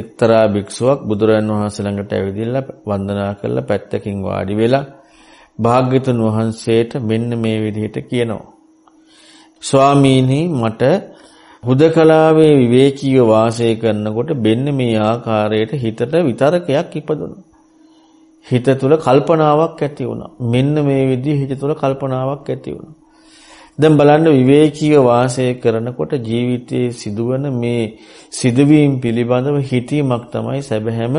එක්තරා භික්ෂුවක් බුදුරන් වහන්සේ ළඟට ඇවිදilla වන්දනා කරලා පැත්තකින් වාඩි වෙලා භාග්‍යතුන් වහන්සේට මෙන්න මේ විදිහට කියනවා. ස්වාමීනි මට හුදකලාවේ විවේකීව වාසය කරනකොට මෙන්න මේ ආකාරයට හිතට විතරකයක් ඉපදුණා. හිත තුල කල්පනාවක් ඇති වුණා. මෙන්න මේ විදිහ හිත තුල කල්පනාවක් ඇති වුණා. දැන් බලන්න විවේකීව වාසය කරනකොට ජීවිතයේ සිදුවන මේ සිදුවීම් පිළිබඳව හිතීමක් තමයි සැබෑම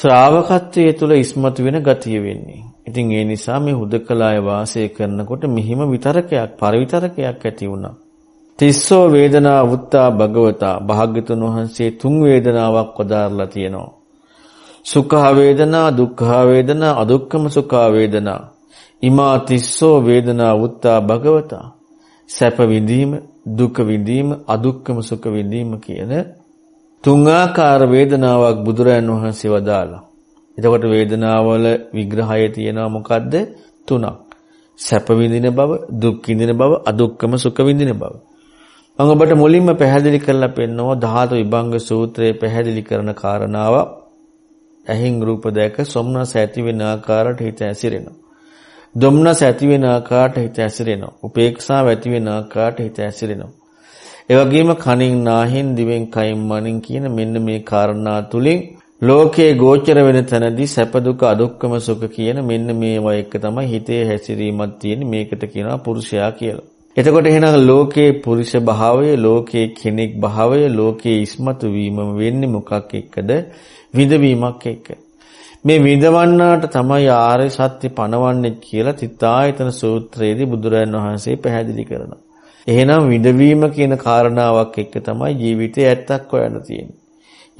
ශ්‍රාවකත්වයේ තුල ඉස්මතු වෙන ගතිය වෙන්නේ. ඉතින් ඒ නිසා මේ හුදකලාය වාසය කරනකොට මෙහිම විතරකයක් පරිවිතරකයක් ඇති වුණා. තිස්සෝ වේදනා වුත්තා භගවතා භාග්‍යතුන් වහන්සේ තුන් වේදනාවක් වදාරලා තියෙනවා. සුඛ වේදනා, දුක්ඛ වේදනා, අදුක්ඛම සුඛ වේදනා ඉමා තිස්සෝ වේදනා උත්තා භගවතා සැප විඳීම දුක විඳීම අදුක්කම සුඛ විඳීම කියන තුන් ආකාර වේදනාවක් බුදුරයන් වහන්සේ වදාලා. එතකොට වේදනාවල විග්‍රහය තියෙනවා මොකද්ද? තුනක්. සැප විඳින බව, දුක් විඳින බව, අදුක්කම සුඛ විඳින බව. මම ඔබට මුලින්ම පැහැදිලි කරලා පෙන්නවා ධාතු විභංග සූත්‍රයේ පැහැදිලි කරන කාරණාව. ඇහින් රූප දැක සොම්නස ඇති වෙන ආකාරයට හිත ඇසිරෙනවා. දුම්නස ඇති වෙන ආකාරයට හිත ඇසිරෙනවා. උපේක්ෂාව ඇති වෙන ආකාරයට හිත ඇසිරෙනවා. ඒ වගේම කනින් නාහෙන් දිවෙන් කයින් මනින් කියන මෙන්න මේ කාරණා තුලින් ලෝකයේ ගෝචර වෙන තැනදී සැප දුක අදුක්කම සුඛ කියන මෙන්න මේවා එක තමයි හිතේ හැසිරීමක් තියෙන්නේ. මේකට කියනවා පුරුෂයා කියලා. එතකොට එහෙනම් ලෝකයේ පුරුෂ භාවය, ලෝකයේ කෙනෙක් භාවය, ලෝකයේ ඉස්මතු වීම වෙන්නේ මොකක් එක්කද? විඳවීමක් එක්ක. මේ විඳවන්නාට තමයි ආර්ය සත්‍ය පණවන්නේ කියලා තිත්තායතන සූත්‍රයේදී බුදුරජාණන් වහන්සේ පැහැදිලි කරනවා. එහෙනම් විඳවීම කියන කාරණාවක් එක්ක තමයි ජීවිතේ ඇත්තක් හොයන්න තියෙන්නේ.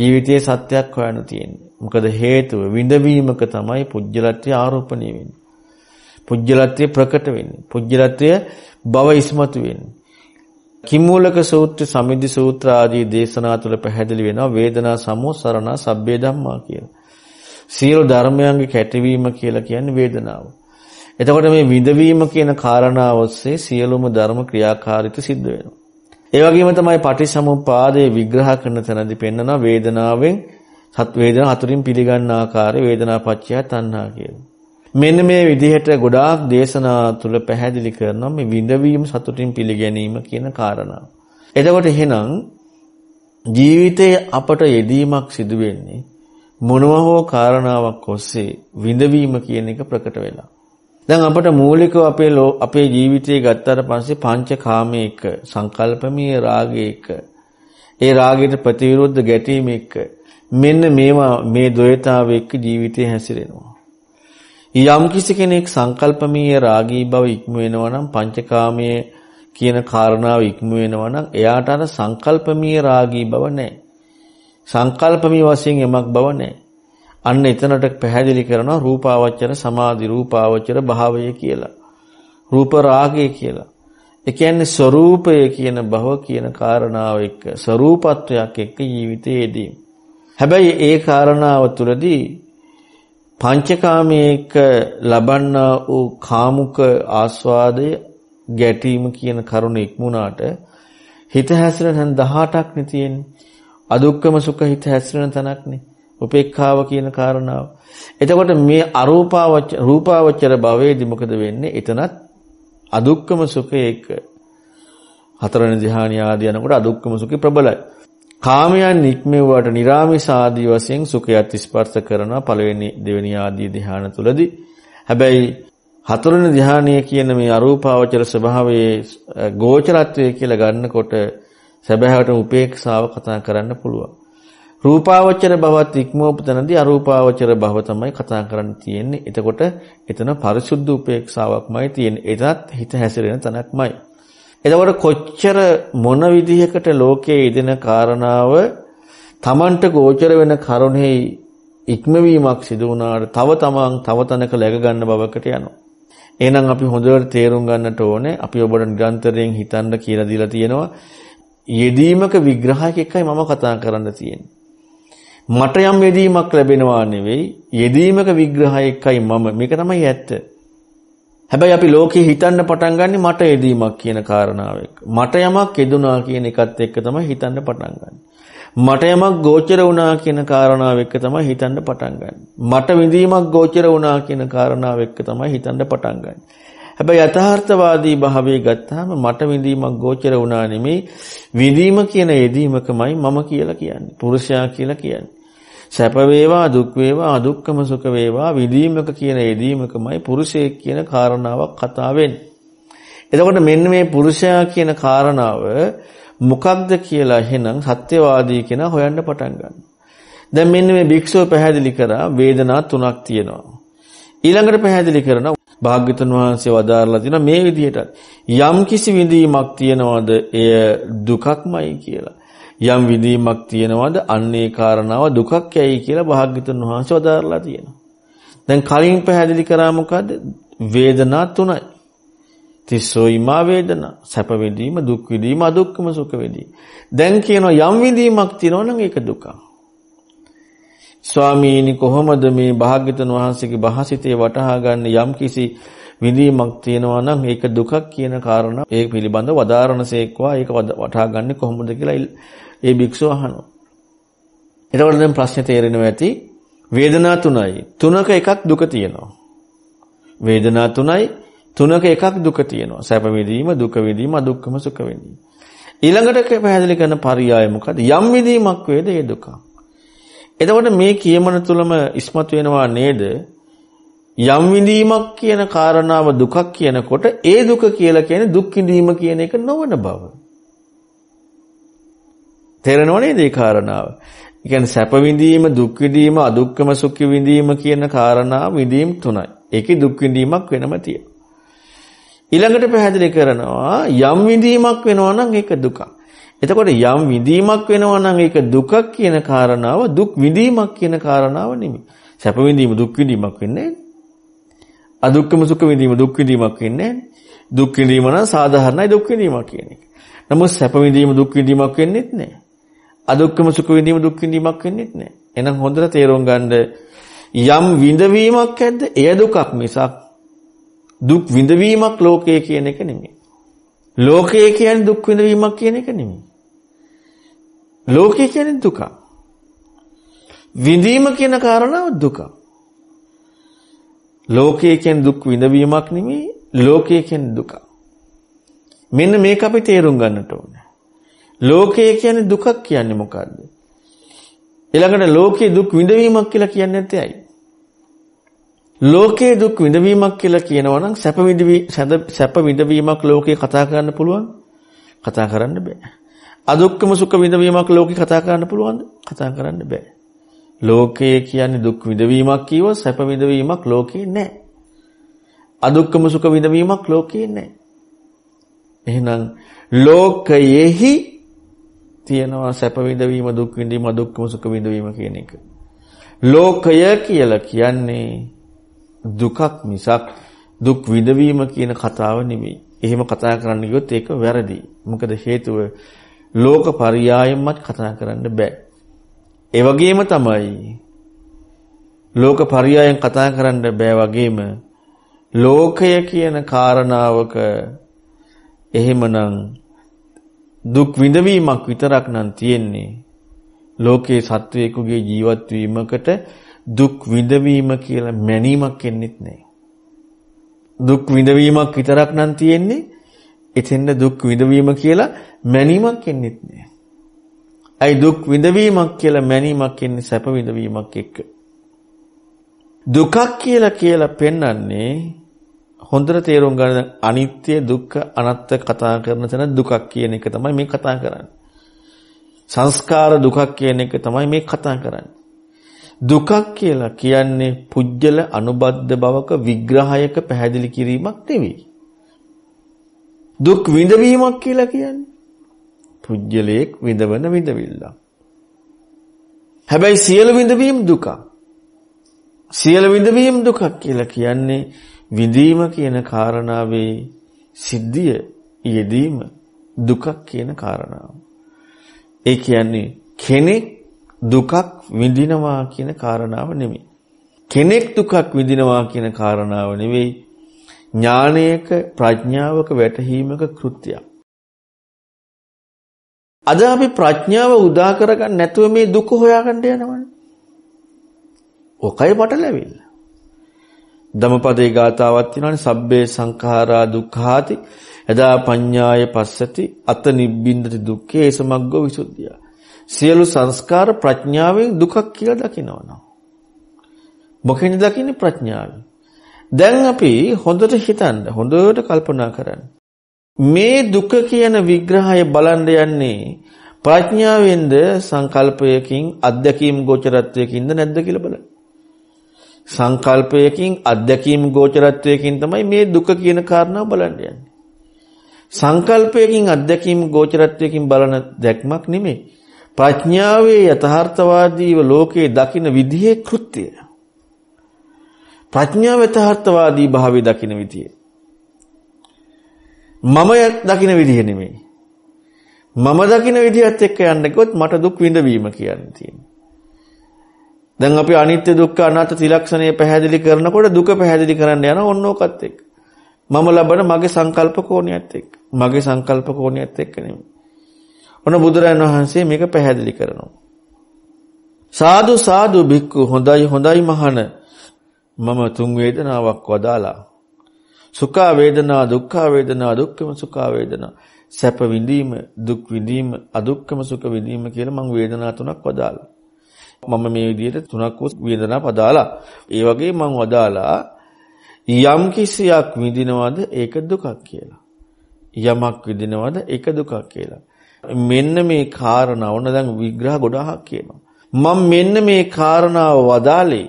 ජීවිතයේ සත්‍යයක් හොයන්න තියෙන්නේ. මොකද හේතුව විඳවීමක තමයි පුජ්‍යලත්‍ය ආරෝපණය වෙන්නේ. පුජ්‍යලත්වය ප්‍රකට වෙන්නේ. පුජ්‍යලත්වය බව ඉස්මතු වෙන්නේ. කිම්මූලක සූත්‍ර සමිධි සූත්‍ර ආදී දේශනා තුළ පැහැදිලි වෙනවා වේදනා සමෝසරණ සබ්බේ ධම්මා කියලා. සියලු ධර්මයන්ගේ කැටවීම කියලා කියන්නේ වේදනාව. එතකොට මේ විඳවීම කියන කාරණාව ඔස්සේ සියලුම ධර්ම ක්‍රියාකාරීත්ව සිද්ධ වෙනවා. ඒ වගේම තමයි පටිසමුපාදයේ විග්‍රහ කරන තැනදී පෙන්නවා වේදනාවෙන් සත් වේදනා හතුරින් පිළිගන්න ආකාරය වේදනාපච්චය තණ්හා කියලා. මෙන්න මේ විදිහට ගොඩාක් දේශනා තුල පැහැදිලි කරනවා මේ විඳවීම සතුටින් පිළිගැනීම කියන කාරණාව. එතකොට එහෙනම් ජීවිතයේ අපට යෙදීමක් සිදු වෙන්නේ මොනවා හෝ කාරණාවක් ඔස්සේ විඳවීම කියන එක ප්‍රකට වෙලා. දැන් අපට මූලිකව අපේ අපේ ජීවිතයේ ගත්තට පස්සේ පංචකාමයේ එක සංකල්පමීය රාගයේ එක ඒ රාගයට ප්‍රතිවිරුද්ධ ගැටීම එක මෙන්න මේවා මේ ද්වේතාව එක්ක ජීවිතේ හැසිරෙනවා. යම් කිසි කෙනෙක් සංකල්පමීය රාගී බව ඉක්ම වෙනවා නම් පංචකාමයේ කියන කාරණාව ඉක්ම වෙනවා නම් එයාට අර සංකල්පමීය රාගී බව නැහැ. සංකල්පමී වශයෙන් යමක් බව නැහැ. අන්න එතනට පැහැදිලි කරනවා රූපාවචර සමාධි රූපාවචර භාවය කියලා. රූප රාගය කියලා. ඒ කියන්නේ ස්වરૂපය කියන භව කියන කාරණාව එක්ක ස්වરૂපත්වයක් එක්ක ජීවිතයේදී. හැබැයි ඒ කාරණාව තුළදී පංචකාමයේක ලබන්නා වූ කාමුක ආස්වාදය ගැටීම කියන කරුණ ඉක්මුණාට හිත හැසිරෙන 18ක් නේ තියෙන්නේ. අදුක්කම සුඛ හිත හැසිරෙන තනක්නේ. උපේක්ඛාව කියන කාරණාව. එතකොට මේ අරූපාවච රූපාවචර භවයේදී මොකද වෙන්නේ? එතනත් අදුක්කම සුඛය එක හතරවෙනි ධ්‍යානිය ආදී යනකොට අදුක්කම සුඛය ප්‍රබලයි. කාමයන් නික්මෙව්වට නිරාමිස ආදී වශයෙන් සුඛයත් ස්පර්ශ කරනවා පළවෙනි දෙවෙනි ආදී ධ්‍යාන තුලදී. හැබැයි හතරවෙනි ධ්‍යානය කියන මේ අරූපාවචර ස්වභාවයේ ගෝචරත්වය කියලා ගන්නකොට සැබෑවට උපේක්ෂාව කතා කරන්න පුළුවන්. රූපාවචර භවත් ඉක්මෝපතනදී අරූපාවචර භව තමයි කතා කරන්න තියෙන්නේ. එතකොට එතන පරිසුද්ධ උපේක්ෂාවක්මයි තියෙන්නේ. එතත් හිත හැසිරෙන තැනක්මයි. එතකොට කොච්චර මොන විදිහකට ලෝකයේ ඉදෙන කාරණාව තමන්ට ගෝචර වෙන කරුණෙහි ඉක්මවීමක් සිදු වුණාට තව තමන් තව තැනක läග ගන්න බවකට යනවා. එහෙනම් අපි හොඳට තේරුම් ගන්නට ඕනේ අපි ඔබට නිරන්තරයෙන් හිතන්න කියලා දීලා තියෙනවා යෙදීමක විග්‍රහයක් එකයි මම කතා කරන්න තියෙන්නේ. මට යම් යෙදීමක් ලැබෙනවා නෙවෙයි යෙදීමක විග්‍රහයක් එකයි මම මේක තමයි ඇත්ත. හැබැයි අපි ලෝකේ හිතන්න පටන් ගන්නේ මට යෙදීමක් කියන කාරණාව එක්ක. මට යමක් යෙදුනා කියන එකත් එක්ක තමයි හිතන්න පටන් ගන්නේ. මට යමක් ගෝචර වුණා කියන කාරණාව එක්ක තමයි හිතන්න පටන් ගන්නේ. මට විඳීමක් ගෝචර වුණා කියන කාරණාව එක්ක තමයි හිතන්න පටන් ගන්නේ. හැබැයි යථාර්ථවාදී භාවයේ ගත්තාම මට විඳීමක් ගෝචර වුණා නෙමේ විඳීම කියන යෙදීමකමයි මම කියලා කියන්නේ. පුරුෂයා කියලා කියන්නේ. සැප වේවා දුක් වේවා අදුක්කම සුඛ වේවා විඳීමක කියන යෙදීමකමයි පුරුෂයෙක් කියන කාරණාවක් කතා වෙන්නේ. එතකොට මෙන්න මේ පුරුෂයා කියන කාරණාව මොකක්ද කියලා එහෙනම් සත්‍යවාදී කෙනා හොයන්න පටන් ගන්නවා. දැන් මෙන්න මේ භික්ෂුව පැහැදිලි කරා වේදනා තුනක් තියෙනවා. ඊළඟට පැහැදිලි කරන භාග්‍යතුන් වහන්සේ වදාරලා තියෙනවා මේ විදිහට යම් කිසි විඳීමක් තියනවාද එය දුකක්මයි කියලා. යම් විඳීමක් තියනවාද අන්නේ කාරණාව දුකක් යයි කියලා භාග්‍යතුන් වහන්සේ වදාරලා තියෙනවා. දැන් කලින් පැහැදිලි කරා මොකද්ද? වේදනා තුනයි. තිස්සෝයිමා වේදනා සැප විඳීම දුක් විඳීම අදුක්කම සුඛ විඳීම. දැන් කියනවා යම් විඳීමක් තියනවා නම් ඒක දුකක්. ස්වාමීනි කොහොමද මේ භාග්‍යතුන් වහන්සේගේ භාසිතේ වටහා ගන්න යම් කිසි විඳීමක් තියෙනවා නම් ඒක දුකක් කියන කාරණා ඒ පිළිබඳව වදාරණසේක්වා ඒක වටහා ගන්න කොහොමද කියලා ඒ භික්ෂුව අහනවා. එතකොට දැන් ප්‍රශ්නේ තේරෙනවා ඇති වේදනා තුනයි. තුනක එකක් දුක තියෙනවා. වේදනා තුනයි තුනක එකක් දුක තියෙනවා. සැප විඳීම, දුක විඳීම, අදුක්කම සුඛ විඳීම. ඊළඟට පැහැදිලි කරන පරියාය මොකද? යම් විඳීමක් වේද ඒ දුකක්. එතකොට මේ කියමන තුලම ඉස්මතු වෙනවා නේද? යම් විඳීමක් කියන කාරණාව දුකක් කියනකොට ඒ දුක කියලා කියන්නේ දුක් විඳීම කියන එක නොවන බව. තේරෙනව නේද මේ කාරණාව? ඒ කියන්නේ සැප විඳීම, දුක් විඳීම, අදුක්කම සුඛ විඳීම කියන කාරණා විඳීම් තුනයි. ඒකේ දුක් විඳීමක් වෙනම තියෙනවා. ඊළඟට පැහැදිලි කරනවා යම් විඳීමක් වෙනවා නම් ඒක දුකක්. එතකොට යම් විඳීමක් වෙනවා නම් ඒක දුකක් කියන කාරණාව දුක් විඳීමක් කියන කාරණාව නෙමෙයි. සැප විඳීම දුක් විඳීමක් වෙන්නේ නැහැ. අදුක්කම සුඛ විඳීම දුක් විඳීමක් වෙන්නේ නැහැ. දුක් විඳීම නම් සාධාරණයි දුක් විඳීමක් කියන එක. නමුත් සැප විඳීම දුක් විඳීමක් වෙන්නේත් නැහැ. අදුක්කම සුඛ විඳීම දුක් විඳීමක් වෙන්නේත් නැහැ. එහෙනම් හොඳට තේරුම් ගන්න යම් විඳවීමක් ඇද්ද? එය දුකක් මිසක් දුක් විඳවීමක් ලෝකයේ කියන එක නෙමෙයි. ලෝකය කියන්නේ දුක් විඳවීමක් කියන එක නෙමෙයි. ලෝකය කියන්නේ දුක. විඳීම කියන කාරණාව දුක. ලෝකය කියන්නේ දුක් විඳවීමක් නෙමෙයි ලෝකය කියන්නේ දුක. මෙන්න මේක අපි තේරුම් ගන්නට ඕනේ. ලෝකය කියන්නේ දුකක් කියන්නේ මොකද්ද? ඊළඟට ලෝකයේ දුක් විඳවීමක් කියලා කියන්නේ නැත්තේ ඇයි? ලෝකයේ දුක් විඳවීමක් කියලා කියනවා නම් සැප සැප විඳවීමක් ලෝකේ කතා කරන්න පුළුවන් කතා කරන්න බෑ අදුක්කම සුඛ විඳවීමක් ලෝකේ කතා කරන්න පුළුවන්ද කතා කරන්න බෑ ලෝකයේ කියන්නේ දුක් විඳවීමක් කියව සැප විඳවීමක් ලෝකේ නෑ අදුක්කම සුඛ විඳවීමක් ලෝකේ නෑ එහෙනම් ලෝකයේහි තියෙනවා සැප විඳවීම දුක් විඳීම අදුක්කම සුඛ විඳවීම කියන එක ලෝකය කියලා කියන්නේ දුකක් මිසක් දුක් විඳවීම කියන කතාව නෙමෙයි. එහෙම කතා කරන්න ගියොත් ඒක වැරදි. මොකද හේතුව ලෝක පරියායමත් කතා කරන්න බෑ. ඒ වගේම තමයි ලෝක පරියායන් කතා කරන්න බෑ වගේම ලෝකය කියන කාරණාවක එහෙමනම් දුක් විඳවීමක් විතරක් නම් තියෙන්නේ ලෝකේ සත්වයෙකුගේ ජීවත් වීමකට දුක් විඳවීම කියලා මැනීමක් එන්නෙත් නැහැ. දුක් විඳවීමක් විතරක් නම් තියෙන්නේ එතෙන්ද දුක් විඳවීම කියලා මැනීමක් එන්නෙත් නැහැ. අයි දුක් විඳවීමක් කියලා මැනීමක් එන්නේ සැප විඳවීමක් එක්ක. දුකක් කියලා කියලා පෙන්වන්නේ හොඳට තේරුම් ගන්න අනිත්‍ය දුක්ඛ අනාත්ත කතා කරන තැන දුකක් කියන එක තමයි මේ කතා කරන්නේ. සංස්කාර දුකක් කියන එක තමයි මේ කතා කරන්නේ. දුකක් කියලා කියන්නේ පුජ්‍යල අනුබද්ධ බවක විග්‍රහයක පැහැදිලි කිරීමක් නෙවෙයි. දුක් විඳවීමක් කියලා කියන්නේ පුජ්‍යලයක් විඳවන විඳවිල්ල. හැබැයි සියලු විඳවීම දුක. සියලු විඳවීම දුකක් කියලා කියන්නේ විඳීම කියන කාරණාවේ සිද්ධිය යෙදීම දුකක් කියන කාරණාව. ඒ කියන්නේ කෙනෙක් දුකක් විඳිනවා කියන කාරණාව නෙමෙයි. කෙනෙක් දුකක් විඳිනවා කියන කාරණාව නෙවෙයි. ඥානයක ප්‍රඥාවක වැටහීමක කෘත්‍යයක්. අද අපි ප්‍රඥාව උදා කරගන්න නැතුව මේ දුක හොයාගන්න යනවනේ. ඔකයි මට ලැබෙන්නේ. ධම්මපදේ ගාතාවක් තියෙනවානේ සබ්බේ සංඛාරා දුක්ඛාති එදා පඤ්ඤාය පස්සති අත නිබ්බින්දති දුක්ඛේ සමග්ගෝ විසුද්ධිය සියලු සංස්කාර ප්‍රඥාවෙන් දුකක් කියලා දකිනවනම් මොකෙන්ද දකින්නේ ප්‍රඥාවෙන් දැන් අපි හොඳට හිතන්න හොඳට කල්පනා කරන්න මේ දුක කියන විග්‍රහය බලන්න යන්නේ ප්‍රඥාවෙන්ද සංකල්පයකින් අධ්‍යක්ීම් ගෝචරත්වයකින්ද නැද්ද කියලා බලන්න. සංකල්පයකින් අධ්‍යක්ීම් ගෝචරත්වයකින් තමයි මේ දුක කියන කාරණාව බලන්න යන්නේ. සංකල්පයකින් අධ්‍යක්ීම් ගෝචරත්වයකින් බලන දැක්මක් නෙමෙයි. ප්‍රඥාවේ යථාර්ථවාදීව ලෝකේ දකින විදිහේ කෘත්‍යය. ප්‍රඥාව යථාර්ථවාදී භාවයේ දකින විදිය. මම දකින විදිය නෙමෙයි. මම දකින විදියත් එක්ක යන්න ගියොත් මට දුක් විඳවීම කියන්නේ තියෙනවා. දැන් අපි අනිත්‍ය දුක්ඛ අනාත්ම ත්‍රිලක්ෂණය පැහැදිලි කරනකොට දුක පැහැදිලි කරන්න යන ඕන ඕකත් එක්ක. මම ලබන මගේ සංකල්ප කෝණියත් එක්ක. මගේ සංකල්ප කෝණියත් එක්ක නෙමෙයි. ඔන්න බුදුරන් වහන්සේ මේක පැහැදිලි කරනවා. සාදු සාදු භික්ඛු හොඳයි හොඳයි මහණ මම තුන් වේදනාවක් වදාලා. සුඛා වේදනා දුක්ඛා වේදනා දුක්ඛම සුඛා වේදනා සැප විඳීම දුක් විඳීම අදුක්ඛම සුඛ විඳීම කියලා මම වේදනා තුනක් වදාලා. මම මේ විදිහට තුනක් වූ වේදනා පදාලා. ඒ වගේ මම වදාලා යම් කිසියක් විඳිනවද ඒක දුකක් කියලා. යමක් විඳිනවද ඒක දුකක් කියලා. මෙන්න මේ කාරණා ඔන්න දැන් විග්‍රහ ගොඩාක් කියනවා. මම මෙන්න මේ කාරණාව වදාලේ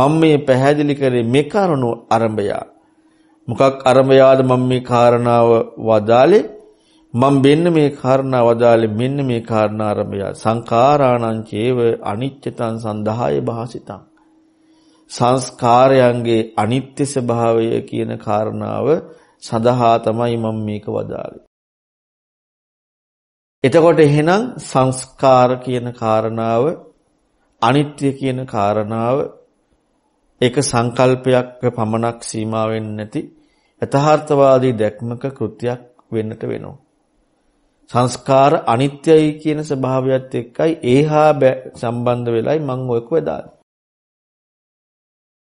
මම මේ පැහැදිලි කරේ මේ කරුණු අරඹය. මොකක් අරඹයාද මම මේ කාරණාව වදාලේ? මම මෙන්න මේ කාරණා වදාලේ මෙන්න මේ කාරණා අරඹය. සංඛාරාණං චේව අනිච්චතං සන්දහාය භාසිතං. සංස්කාරයන්ගේ අනිත්‍ය ස්වභාවය කියන කාරණාව සඳහා තමයි මම මේක වදාළේ. එතකොට එහෙනම් සංස්කාර කියන කාරණාව අනිත්‍ය කියන කාරණාව ඒක සංකල්පයක් පමණක් සීමා වෙන්නේ නැති යථාර්ථවාදී දැක්මක කෘත්‍යයක් වෙන්නට වෙනවා. සංස්කාර අනිත්‍යයි කියන ස්වභාවයත් එක්කයි ඒහා සම්බන්ධ වෙලයි මම ඔයක වදාළේ.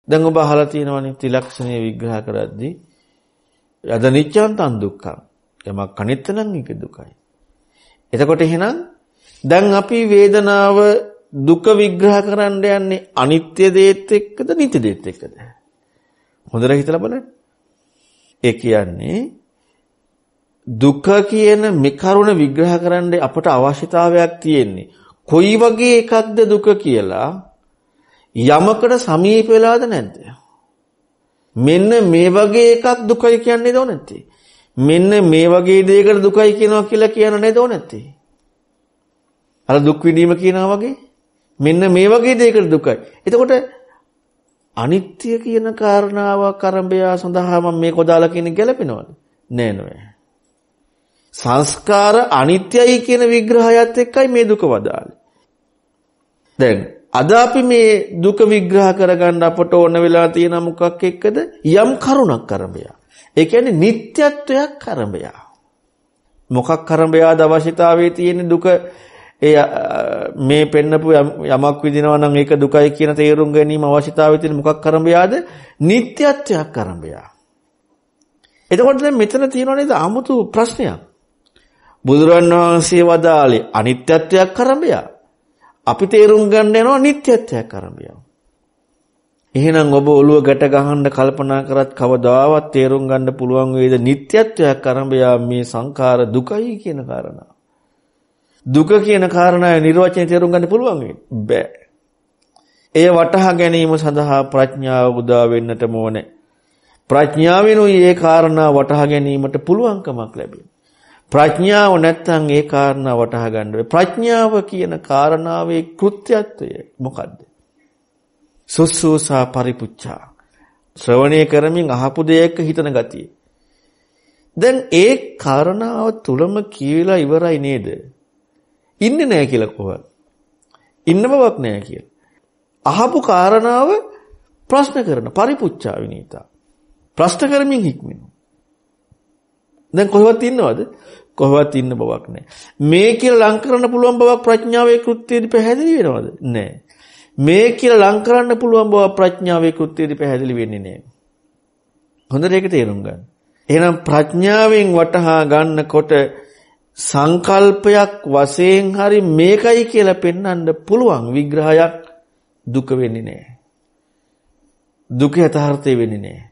දැන් ඔබ අහලා තියෙනවනේ ත්‍රිලක්ෂණයේ විග්‍රහ කරද්දී යදනිච්ඡන්තං දුක්ඛං යමක් අනිත්‍ය නම් ඒක දුකයි. එතකොට එහෙනම් දැන් අපි වේදනාව දුක විග්‍රහ කරන්න යන්නේ අනිත්‍ය දේත් එක්කද නිත්‍ය දේත් එක්කද? හොඳට හිතලා බලන්න. ඒ කියන්නේ දුක කියන මේ කරුණ විග්‍රහ කරන්න අපට අවශ්‍යතාවයක් තියෙන්නේ. කොයි වගේ එකක්ද දුක කියලා යමකට සමීප වෙලාද නැද්ද? මෙන්න මේ වගේ එකක් දුකයි කියන්නේ දෝ නැත්තේ. මෙන්න මේ වගේ දෙයකට දුකයි කියනවා කියලා කියන නේද ඕනැත්තේ. අර දුක් විඳීම කියනවා වගේ මෙන්න මේ වගේ දෙයකට දුකයි. එතකොට අනිත්‍ය කියන කාරණාවක් අරඹය සඳහා මම මේ කොදාලා කියන ගැලපෙනවද? නෑ නෑ. සංස්කාර අනිත්‍යයි කියන විග්‍රහයත් එක්කයි මේ දුක වදාළේ. දැන් අද අපි මේ දුක විග්‍රහ කරගන්න අපට ඕන වෙලා තියෙන මොකක් එක්කද? යම් කරුණක් අරඹයා. ඒ කියන්නේ නිත්‍යත්වයක් කරඹයා. මොකක් කරඹයාද අවශ්‍යතාවයේ තියෙන දුක ඒ මේ පෙන්නපු යමක් විඳිනවා නම් ඒක දුකයි කියන තේරුම් ගැනීම අවශ්‍යතාවයේ තියෙන මොකක් කරඹයාද? නිත්‍යත්වයක් කරඹයා. එතකොට දැන් මෙතන තියෙනවා නේද 아무තු ප්‍රශ්නයක්. බුදුරන් වහන්සේ වදාළේ අනිත්‍යත්වයක් කරඹයා. අපි තේරුම් ගන්න යනවා නිත්‍යත්වයක් කරඹයා. එහෙනම් ඔබ ඔළුව ගැට ගහන්න කල්පනා කරත් කවදාවත් තේරුම් ගන්න පුළුවන් වේද නිත්‍යත්වයක් අරඹයා මේ සංඛාර දුකයි කියන කාරණා. දුක කියන කාරණාවේ නිර්වචනය තේරුම් ගන්න පුළුවන් බෑ. එය වටහා ගැනීම සඳහා ප්‍රඥාව උදා වෙන්නටම ඕනේ. ප්‍රඥාවෙනුයි ඒ කාරණා වටහා ගැනීමට පුළුවන්කමක් ලැබෙන්නේ. ප්‍රඥාව නැත්නම් ඒ කාරණා වටහා ගන්න බෑ. ප්‍රඥාව කියන කාරණාවේ කෘත්‍යත්වය මොකද්ද? සුස්සූසා පරිපුච්ඡා ශ්‍රවණය කරමින් අහපු දෙයක හිතන ගතිය. දැන් ඒ කාරණාව තුලම කියලා ඉවරයි නේද? ඉන්නේ නැහැ කියලා කොහොමද? ඉන්න බවක් නැහැ කියලා. අහපු කාරණාව ප්‍රශ්න කරන පරිපුච්ඡා විනීතා. ප්‍රශ්න කරමින් හික්මිනවා. දැන් කොහෙවත් ඉන්නවද? කොහෙවත් ඉන්න බවක් නැහැ. මේ කියලා ලං කරන්න පුළුවන් බවක් ප්‍රඥාවේ කෘත්‍යයේදී පැහැදිලි වෙනවද? නැහැ. මේ කියලා ලං කරන්න පුළුවන් බව ප්‍රඥාවේ කෘත්‍යයේදී පැහැදිලි වෙන්නේ නැහැ. හොඳට ඒක තේරුම් ගන්න. එහෙනම් ප්‍රඥාවෙන් වටහා ගන්නකොට සංකල්පයක් වශයෙන් හරි මේකයි කියලා පෙන්වන්න පුළුවන් විග්‍රහයක් දුක වෙන්නේ නැහැ. දුක යථාර්ථය වෙන්නේ නැහැ.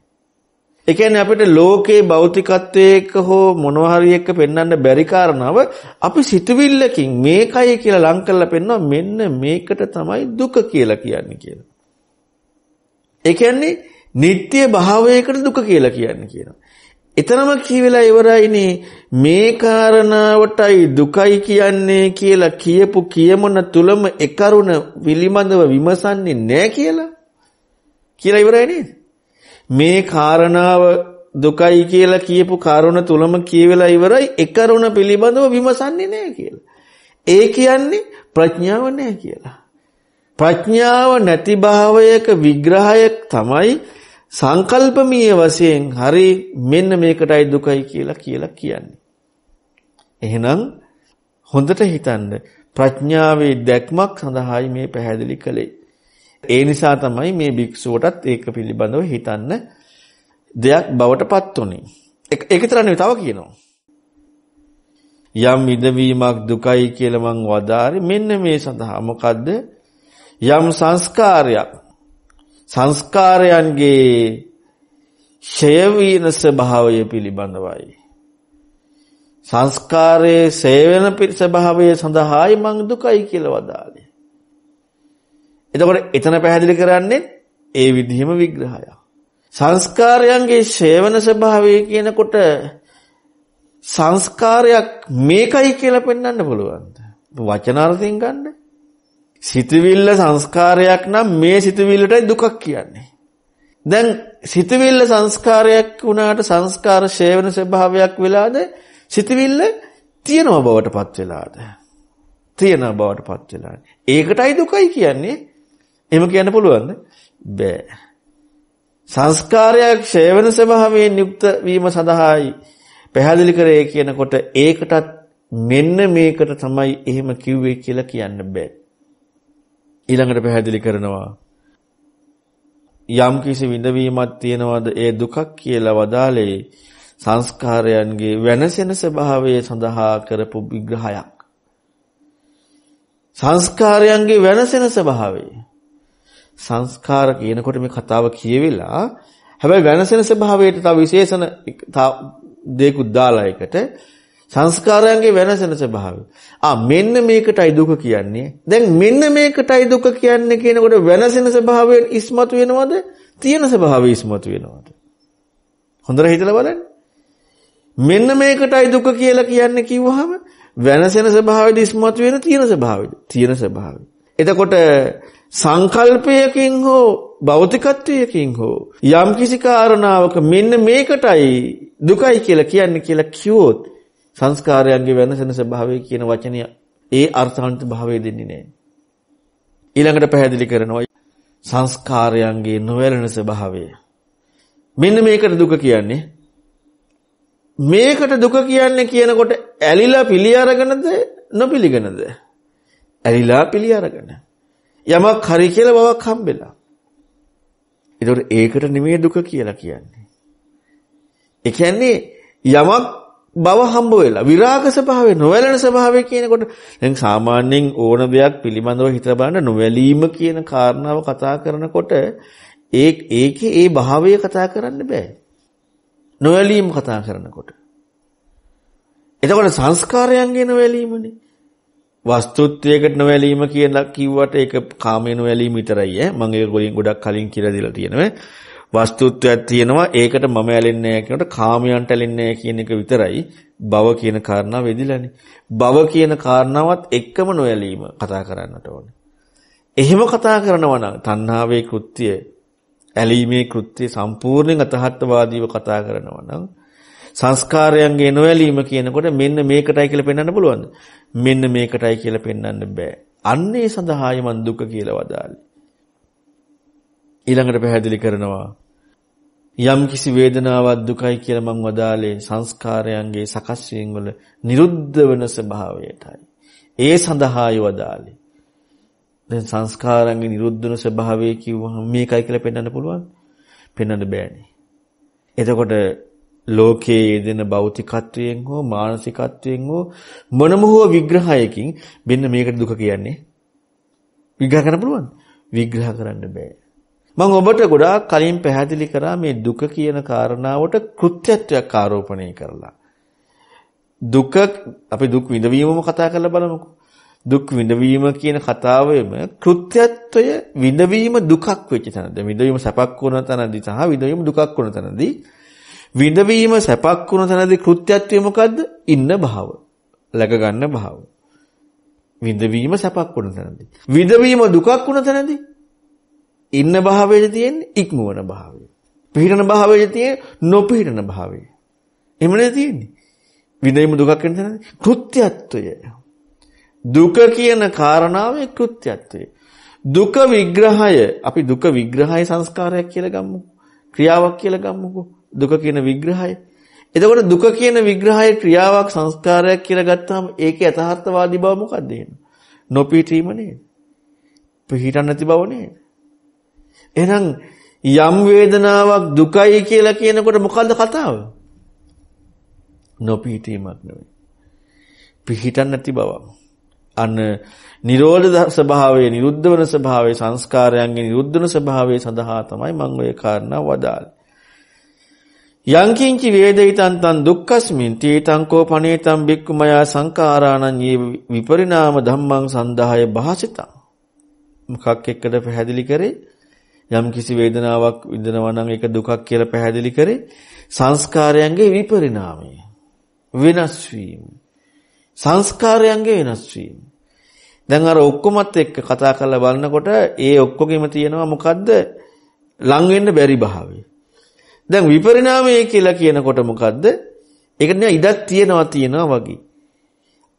ඒ කියන්නේ අපිට ලෝකේ භෞතිකත්වයක හෝ මොනවා හරි එක පෙන්වන්න බැරි කාරණාව අපි සිතවිල්ලකින් මේකයි කියලා ලං කරලා පෙන්වනවා මෙන්න මේකට තමයි දුක කියලා කියන්නේ කියලා. ඒ කියන්නේ නিত্য භාවයකට දුක කියලා කියන්නේ කියනවා. එතරම් කියවිලා ඉවරයිනේ මේ කාරණාවටයි දුකයි කියන්නේ කියලා කියපු කියමන තුලම ඒ කරුණ විලිමඳව විමසන්නේ නැහැ කියලා කියලා ඉවරයි නේද? මේ කාරණාව දුකයි කියලා කියපු කරුණ තුලම කියවිලා ඉවරයි ඒ කරුණ පිළිබඳව විමසන්නේ නැහැ කියලා. ඒ කියන්නේ ප්‍රඥාව නැහැ කියලා. ප්‍රඥාව නැති භාවයක විග්‍රහයක් තමයි සංකල්පමීය වශයෙන් හරි මෙන්න මේකටයි දුකයි කියලා කියලා කියන්නේ. එහෙනම් හොඳට හිතන්න ප්‍රඥාවේ දැක්මක් සඳහායි මේ පැහැදිලි කළේ. ඒ නිසා තමයි මේ භික්ෂුවටත් ඒක පිළිබඳව හිතන්න දෙයක් බවට පත් උනේ. ඒක තරන්නේ තව කියනවා. යම් ඉදවීමක් දුකයි කියලා මං වදාරි මෙන්න මේ සඳහා මොකද්ද යම් සංස්කාරයක් සංස්කාරයන්ගේ ඡය වීන ස්වභාවය පිළිබඳවයි සංස්කාරයේ ඡය වෙන ස්වභාවය සඳහායි මං දුකයි කියලා වදාලි එතකොට එතන පැහැදිලි කරන්නේ ඒ විදිහම විග්‍රහය. සංස්කාරයන්ගේ ශේවන ස්වභාවය කියනකොට සංස්කාරයක් මේකයි කියලා පෙන්වන්න පුළුවන්. වචනාර්ථයෙන් ගන්න. සිතවිල්ල සංස්කාරයක් නම් මේ සිතවිල්ලටයි දුකක් කියන්නේ. දැන් සිතවිල්ල සංස්කාරයක් වුණාට සංස්කාර ශේවන ස්වභාවයක් වෙලාද සිතවිල්ල තියෙනව බවට පත් වෙලාද තියෙනව බවට පත් වෙලාද ඒකටයි දුකයි කියන්නේ එහෙම කියන්න පුළුවන්ද? බෑ. සංස්කාරයක් ඡේවන ස්වභාවයෙන් යුක්ත වීම සඳහායි පැහැදිලි කරේ කියනකොට ඒකටත් මෙන්න මේකට තමයි එහෙම කිව්වේ කියලා කියන්න බෑ. ඊළඟට පැහැදිලි කරනවා යම් කිසි විඳවීමක් තියනවාද ඒ දුකක් කියලා වදාලේ සංස්කාරයන්ගේ වෙනසෙන ස්වභාවය සඳහා කරපු විග්‍රහයක්. සංස්කාරයන්ගේ වෙනසෙන ස්වභාවය සංස්කාර කියනකොට මේ කතාව කියවිලා හැබැයි වෙනසෙන ස්වභාවයට තව විශේෂණ දෙයක් උද්දාලා එකට සංස්කාරයන්ගේ වෙනසෙන ස්වභාවය. ආ මෙන්න මේකටයි දුක කියන්නේ. දැන් මෙන්න මේකටයි දුක කියන්නේ කියනකොට වෙනසෙන ස්වභාවයෙන් ඉස්මතු වෙනවද? තියෙන ස්වභාවය ඉස්මතු වෙනවද? හොඳට හිතලා බලන්න. මෙන්න මේකටයි දුක කියලා කියන්නේ කිව්වහම වෙනසෙන ස්වභාවයද ඉස්මතු වෙන තියෙන ස්වභාවයද? තියෙන ස්වභාවය. එතකොට සංකල්පයකින් හෝ භෞතිකත්වයකින් හෝ යම්කිසි කාරණාවක මෙන්න මේකටයි දුකයි කියලා කියන්නේ කියලා කිව්වොත් සංස්කාරයන්ගේ වෙනසෙන ස්වභාවය කියන වචනය ඒ අර්ථාන්ත භාවය දෙන්නේ නැහැ. ඊළඟට පැහැදිලි කරනවා සංස්කාරයන්ගේ නොවැළෙන ස්වභාවය. මෙන්න මේකට දුක කියන්නේ මේකට දුක කියන්නේ කියනකොට ඇලිලා පිළි අරගෙනද නොපිළිගෙනද ඇලිලා පිළි අරගෙන යමක් හරි කියලා බවක් හම්බෙලා. ඒතකොට ඒකට නෙමෙයි දුක කියලා කියන්නේ. ඒ කියන්නේ යමක් බව හම්බ වෙලා විරාග ස්වභාවය නොවැළෙන ස්වභාවය කියනකොට දැන් සාමාන්‍යයෙන් ඕන දෙයක් පිළිබඳව හිතලා බලන්න නොවැළීම කියන කාරණාව කතා කරනකොට ඒ ඒකේ ඒ භාවය කතා කරන්න බෑ. නොවැළීම කතා කරනකොට. එතකොට සංස්කාරයන්ගේ නොවැළීමනේ. වස්තුත්වයකට නොඇලීම කියන කිව්වට ඒක කාමයේ නොඇලීම විතරයි ඈ මම ඒක ගොලින් ගොඩක් කලින් කියලා දීලා තියෙනවා වස්තුත්වයක් තියෙනවා ඒකට මම ඇලෙන්නේ නැහැ කියනකොට කාමයන්ට ඇලෙන්නේ කියන එක විතරයි භව කියන කාරණාව වෙදිලානේ භව කියන කාරණාවත් එක්කම නොඇලීම කතා කරන්නට ඕනේ එහෙම කතා කරනවා නම් තණ්හාවේ කෘත්‍ය ඇලීමේ කෘත්‍ය සම්පූර්ණයෙන් අතහත්වාදීව කතා කරනවා නම් සංස්කාරයන්ගේ නොඇලීම කියනකොට මෙන්න මේකටයි කියලා පෙන්වන්න පුළුවන්ද? මෙන්න මේකටයි කියලා පෙන්වන්න බෑ. අන්නේ සඳහායි මන් දුක කියලා වදාළේ. ඊළඟට පැහැදිලි කරනවා යම් කිසි වේදනාවක් දුකයි කියලා මං වදාලේ සංස්කාරයන්ගේ සකස් වීම වල නිරුද්ධ වෙන ස්වභාවයටයි. ඒ සඳහායි වදාලේ. දැන් සංස්කාරයන්ගේ නිරුද්ධ වෙන ස්වභාවය කිව්වහම මේකයි කියලා පෙන්වන්න පුළුවන්. පෙන්වන්න බෑනේ. එතකොට ලෝකයේ යෙදෙන භෞතිකත්වයෙන් හෝ මානසිකත්වයෙන් හෝ මොනම හෝ විග්‍රහයකින් මෙන්න මේකට දුක කියන්නේ විග්‍රහ කරන්න පුළුවන් විග්‍රහ කරන්න බෑ මම ඔබට ගොඩාක් කලින් පැහැදිලි කරා මේ දුක කියන කාරණාවට කෘත්‍යත්වයක් ආරෝපණය කරලා දුක අපි දුක් විඳවීමම කතා කරලා බලමුකෝ දුක් විඳවීම කියන කතාවෙම කෘත්‍යත්වය විඳවීම දුකක් වෙච්ච තැනදී විඳවීම සැපක් වුණ තැනදී සහ විඳවීම දුකක් වුණ තැනදී විඳවීම සැපක් වුණ තැනදී කෘත්‍යත්වය මොකද්ද? ඉන්න භාව. läග ගන්න භාව. විඳවීම සැපක් වුණ තැනදී. විඳවීම දුකක් වුණ තැනදී ඉන්න භාවයේ තියෙන්නේ ඉක්මවන භාවය. පිහිටන භාවයේ තියෙන නොපිහිටන භාවය. එහෙමනේ තියෙන්නේ. විඳවීම දුකක් වෙන තැනදී කෘත්‍යත්වය. දුක කියන කාරණාවේ කෘත්‍යත්වය. දුක විග්‍රහය අපි දුක විග්‍රහය සංස්කාරයක් කියලා ගමුකෝ. ක්‍රියාවක් කියලා ගමුකෝ. දුක කියන විග්‍රහය. එතකොට දුක කියන විග්‍රහයේ ක්‍රියාවක් සංස්කාරයක් කියලා ගත්තාම ඒකේ යථාර්ථවාදී බව මොකක්ද එන්නේ? නොපීඨීම නේද? පිහිටන්න නැති බව නේද? එහෙනම් යම් වේදනාවක් දුකයි කියලා කියනකොට මොකද්ද කතාව? නොපීඨීමක් නෙවෙයි. පිහිටන්න නැති බවක්. අන්න නිරෝධ ස්වභාවයේ නිරුද්ධ වන ස්වභාවයේ සංස්කාරයන්ගේ නිරුද්ධ වන ස්වභාවය සඳහා තමයි මම ඔය කාරණා වදාළේ. යංකින්චි වේදිතං තං දුක්ඛස්මින් තීතං කෝපනේතං බික්කුමයා සංඛාරාණං යේ විපරිණාම ධම්මං සන්දාය භාසිතං මොකක් එක්කද පැහැදිලි කරේ යම් කිසි වේදනාවක් විඳනවා නම් ඒක දුකක් කියලා පැහැදිලි කරේ සංස්කාරයන්ගේ විපරිණාමය වෙනස් වීම සංස්කාරයන්ගේ වෙනස් වීම දැන් අර ඔක්කොමත් එක්ක කතා කරලා බලනකොට ඒ ඔක්කොගෙම තියෙනවා මොකද්ද ලං වෙන්න බැරි භාවය දැන් විපරිණාමය කියලා කියනකොට මොකද්ද? ඒකට ඉඩක් තියනවා තියනවා වගේ.